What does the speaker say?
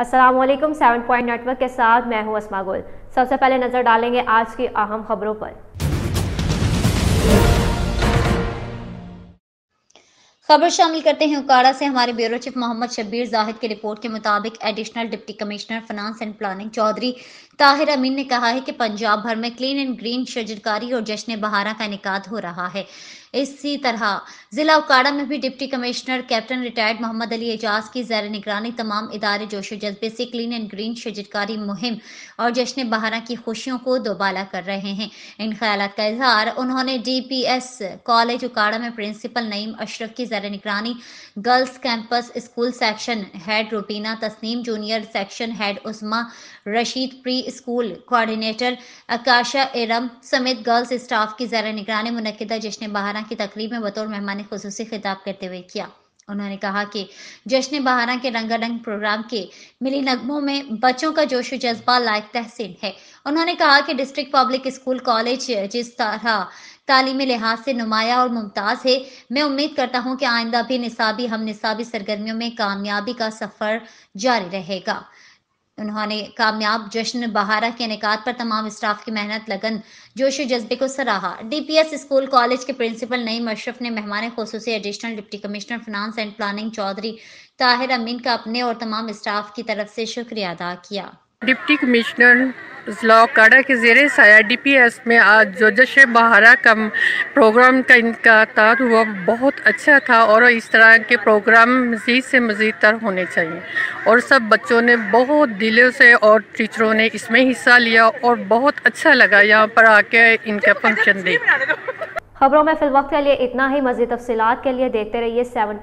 Aslam seven point network के साथ मैं हूं असमा गुल सबसे पहले नज़र डालेंगे आज की अहम खबरों पर खबर शामिल करते हैं उकाड़ा से हमारे ब्यूरो चीफ मोहम्मद शब्बीर जाहिद की रिपोर्ट के मुताबिक additional deputy commissioner finance and planning Chaudhry Tahir Amin ने कहा है कि पंजाब भर में क्लीन एंड ग्रीन शजरकारी और जश्न बहारा का इनका हो रहा है इसी तरह जिला उकाड़ा में भी deputy commissioner captain retired Mohammad Ali Ejaz की जैर निगरानी तमाम इदारे जोश जज्बे से क्लीन एंड ग्रीन शजकारी मुहिम और जश्न बहारा की खुशियों को दोबाला कर रहे हैं इन ख्याल का इजहार उन्होंने D P S college Okara में प्रिंसिपल नईम अशरफ की जैर निगरानी girls campus school section head Rubina Tasneem junior section head Usma Rasheed pre school coordinator Akasha Iram समेत गर्ल्स स्टाफ की जैर निगरानी मुनदा जश्न बहारा बहारा की तकरीब में बतौर मेहमान खसूस खिताब करते हुए किया उन्होंने कहा कि जश्न बहारा के रंगारंग प्रोग्राम के मिली नगमों में बच्चों का जोश जज्बा लायक तहसीन है उन्होंने कहा कि डिस्ट्रिक्ट पब्लिक स्कूल कॉलेज जिस तरह तालीमी लिहाज से नुमाया और मुमताज़ है मैं उम्मीद करता हूँ कि आइंदा भी निसाबी हम निसाबी सरगर्मियों में कामयाबी का सफ़र जारी रहेगा उन्होंने कामयाब जश्न बहारा के निकात पर तमाम स्टाफ की मेहनत लगन जोश जज्बे को सराहा डीपीएस स्कूल कॉलेज के प्रिंसिपल नईम अशरफ ने मेहमान खसूस additional deputy commissioner finance and planning Chaudhry Tahir Amin का अपने और तमाम स्टाफ की तरफ से शुक्रिया अदा किया डिप्टी कमिश्नर ज़िला काड़ा के जेर साया डी पी एस में आज जो जश बहारा का प्रोग्राम का इनका तार हुआ बहुत अच्छा था और इस तरह के प्रोग्राम मज़ीद से मज़ीद तर होने चाहिए और सब बच्चों ने बहुत दिलों से और टीचरों ने इसमें हिस्सा लिया और बहुत अच्छा लगा यहाँ पर आके इनका फंक्शन देख खबरों में वक्त के लिए इतना ही मज़ीद तफसलत के लिए देखते रहिए सेवन